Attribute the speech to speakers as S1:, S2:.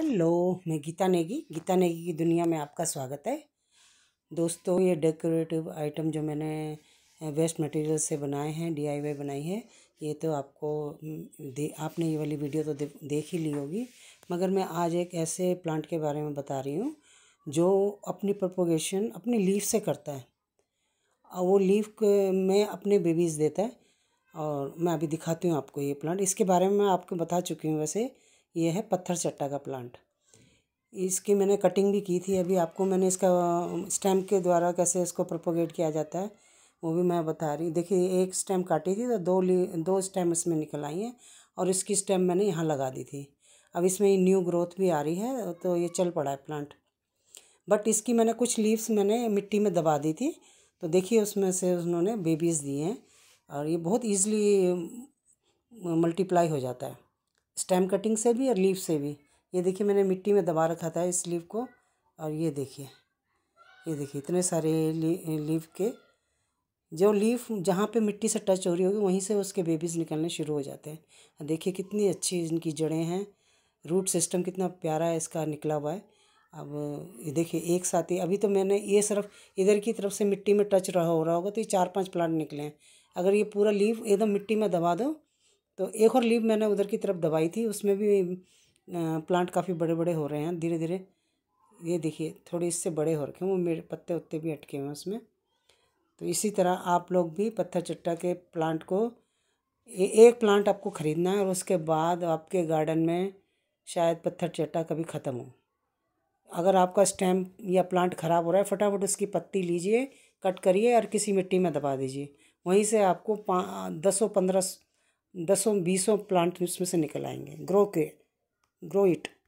S1: hello मैं गीता नेगी गीता नेगी की दुनिया में आपका स्वागत है दोस्तों ये डेकोरेटिव आइटम जो मैंने वेस्ट मटेरियल से बनाए हैं डीआईवाई बनाई है ये तो आपको दे आपने ये वाली वीडियो तो दे, देख ही ली होगी मगर मैं आज एक ऐसे प्लांट के बारे में बता रही हूँ जो अपनी प्रपोगेशन अपनी लीफ से करता है और वो लीफ में अपने बेबीज़ देता है और मैं अभी दिखाती हूँ आपको ये प्लांट इसके बारे में मैं आपको बता चुकी हूँ वैसे ये है पत्थर चट्टा का प्लांट इसकी मैंने कटिंग भी की थी अभी आपको मैंने इसका स्टेम के द्वारा कैसे इसको प्रोपोगेट किया जाता है वो भी मैं बता रही देखिए एक स्टेम काटी थी तो दो ली दो स्टेम इसमें निकल आई हैं और इसकी स्टेम मैंने यहाँ लगा दी थी अब इसमें न्यू ग्रोथ भी आ रही है तो ये चल पड़ा है प्लांट बट इसकी मैंने कुछ लीव्स मैंने मिट्टी में दबा दी थी तो देखिए उसमें से उन्होंने बेबीज़ दिए हैं और ये बहुत ईजिली मल्टीप्लाई हो जाता है स्टेम कटिंग से भी और लीफ से भी ये देखिए मैंने मिट्टी में दबा रखा था इस लीफ को और ये देखिए ये देखिए इतने सारे लीव लीफ के जो लीफ जहाँ पे मिट्टी से टच हो रही होगी वहीं से उसके बेबीज़ निकलने शुरू हो जाते हैं देखिए कितनी अच्छी इनकी जड़ें हैं रूट सिस्टम कितना प्यारा है इसका निकला हुआ है अब ये देखिए एक साथ ही अभी तो मैंने ये सिर्फ इधर की तरफ से मिट्टी में टच रहा हो रहा होगा तो ये चार पांच प्लांट निकले हैं अगर ये पूरा लीव एकदम मिट्टी में दबा दो तो एक और लीव मैंने उधर की तरफ दबाई थी उसमें भी प्लांट काफ़ी बड़े बड़े हो रहे हैं धीरे धीरे ये देखिए थोड़े इससे बड़े हो रखे हैं वो मेरे पत्ते उत्ते भी अटके हुए हैं उसमें तो इसी तरह आप लोग भी पत्थर चट्टा के प्लांट को ए, एक प्लांट आपको ख़रीदना है और उसके बाद आपके गार्डन में शायद पत्थर चट्टा कभी ख़त्म हो अगर आपका स्टेम या प्लांट ख़राब हो रहा है फटाफट उसकी पत्ती लीजिए कट करिए और किसी मिट्टी में दबा दीजिए वहीं से आपको पा दसों पंद्रह दसों बीसों प्लांट उसमें से निकल आएंगे ग्रो के ग्रो इट